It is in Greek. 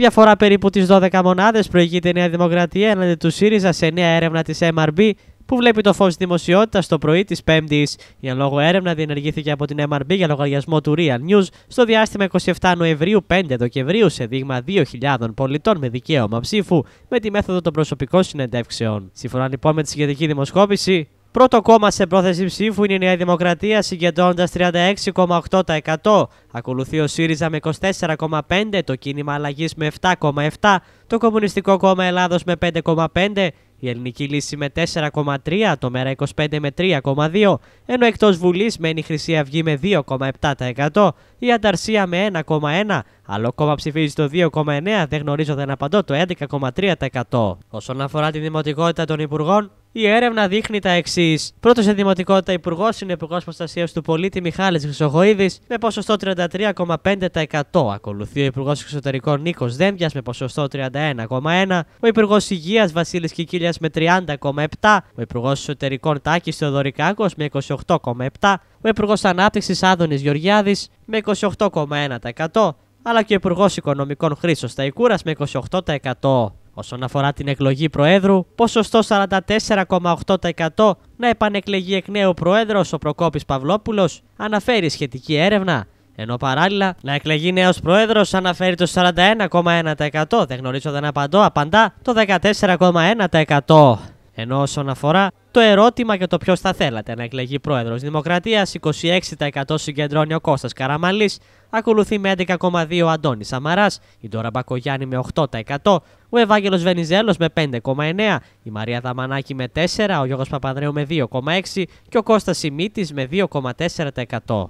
διαφορά περίπου τις 12 μονάδες προηγείται η Νέα Δημοκρατία έναντι του ΣΥΡΙΖΑ σε νέα έρευνα της MRB που βλέπει το φως τη δημοσιότητας το πρωί της Πέμπτης. Η εν λόγω έρευνα διενεργήθηκε από την MRB για λογαριασμό του Real News στο διάστημα 27 Νοεμβρίου 5 Δεκεμβρίου σε δείγμα 2.000 πολιτών με δικαίωμα ψήφου με τη μέθοδο των προσωπικών συνεντεύξεων. Σύμφωνα λοιπόν με τη σχετική δημοσκόπηση, Πρώτο κόμμα σε πρόθεση ψήφου είναι η Νέα Δημοκρατία συγκεντρώνοντας 36,8%. Ακολουθεί ο ΣΥΡΙΖΑ με 24,5%, το κίνημα αλλαγής με 7,7%, το Κομμουνιστικό Κόμμα Ελλάδος με 5,5%, η Ελληνική Λύση με 4,3%, το ΜΕΡΑ25 με 3,2%, ενώ εκτός Βουλής μένει η Χρυσή Αυγή με 2,7%, η Ανταρσία με 1,1%, Άλλο κόμμα ψηφίζει το 2,9%, δεν γνωρίζω δεν απαντώ, το 11,3%. Όσον αφορά τη δημοτικότητα των υπουργών, η έρευνα δείχνει τα εξής. Πρώτος σε δημοτικότητα υπουργός είναι ο Υπουργός Προστασίας του Πολίτη Μιχάλης Χρυσοχοίδης με ποσοστό 33,5%. Ακολουθεί ο Υπουργός Εξωτερικών Νίκος Δέμπια με ποσοστό ο Υπουργός Υγείας Βασίλης Κικίλιας με 30,7. Ο Υπουργός Εσωτερικών Τάκης Θεοδωρικάκος με 28,7. Ο Υπουργός Ανάπτυξης Άδωνης Γεωργιάδης με 28,1% αλλά και ο Υπουργός Οικονομικών Χρήσος Ταϊκούρας με 28%. Όσον αφορά την εκλογή Προέδρου, ποσοστό 44,8% να επανεκλεγεί εκ νέου Πρόεδρος ο Προκόπης Παυλόπουλος αναφέρει σχετική έρευνα. Ενώ παράλληλα να εκλεγεί νέος πρόεδρος αναφέρει το 41,1%. Δεν γνωρίζω, δεν απαντώ. Απαντά το 14,1%. Ενώ όσον αφορά το ερώτημα για το ποιος θα θέλατε να εκλεγεί πρόεδρος Δημοκρατίας, 26% συγκεντρώνει ο Κώστας Καραμαλής, ακολουθεί με 11,2% ο Αντώνη Σαμαράς, η Ντόρα Μπακογιάννη με 8%, ο Ευάγγελος Βενιζέλος με 5,9%, η Μαρία Δαμανάκη με 4%, ο Γιώργος Παπανδρέου με 2,6% και ο Κώστας Σιμίτης με 2,4%.